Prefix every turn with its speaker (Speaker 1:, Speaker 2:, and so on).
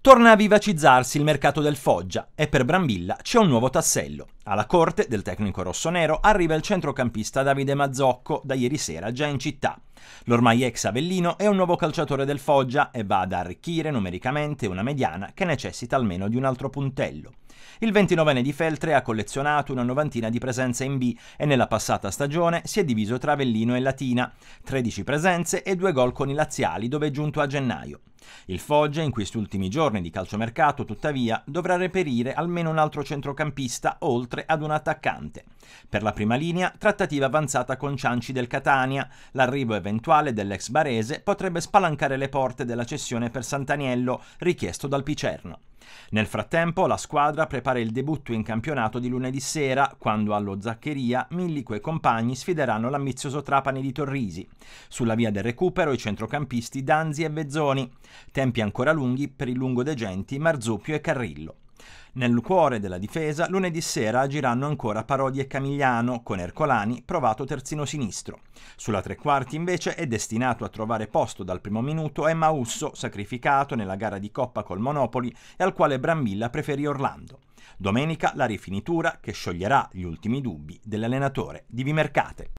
Speaker 1: Torna a vivacizzarsi il mercato del Foggia e per Brambilla c'è un nuovo tassello. Alla corte del tecnico rossonero arriva il centrocampista Davide Mazzocco, da ieri sera già in città. L'ormai ex Avellino è un nuovo calciatore del Foggia e va ad arricchire numericamente una mediana che necessita almeno di un altro puntello. Il 29enne di Feltre ha collezionato una novantina di presenze in B e nella passata stagione si è diviso tra Avellino e Latina, 13 presenze e due gol con i laziali dove è giunto a gennaio. Il Foggia in questi ultimi giorni di calciomercato, tuttavia, dovrà reperire almeno un altro centrocampista oltre ad un attaccante. Per la prima linea, trattativa avanzata con Cianci del Catania. L'arrivo eventuale dell'ex barese potrebbe spalancare le porte della cessione per Santaniello, richiesto dal Picerno. Nel frattempo la squadra prepara il debutto in campionato di lunedì sera quando allo Zaccheria Millico e compagni sfideranno l'ambizioso Trapani di Torrisi. Sulla via del recupero i centrocampisti Danzi e Vezzoni. Tempi ancora lunghi per il lungo De Genti, Marzupio e Carrillo. Nel cuore della difesa, lunedì sera agiranno ancora Parodi e Camigliano, con Ercolani provato terzino sinistro. Sulla tre quarti, invece, è destinato a trovare posto dal primo minuto Emma Usso, sacrificato nella gara di Coppa col Monopoli e al quale Brambilla preferì Orlando. Domenica la rifinitura che scioglierà gli ultimi dubbi dell'allenatore di Vimercate.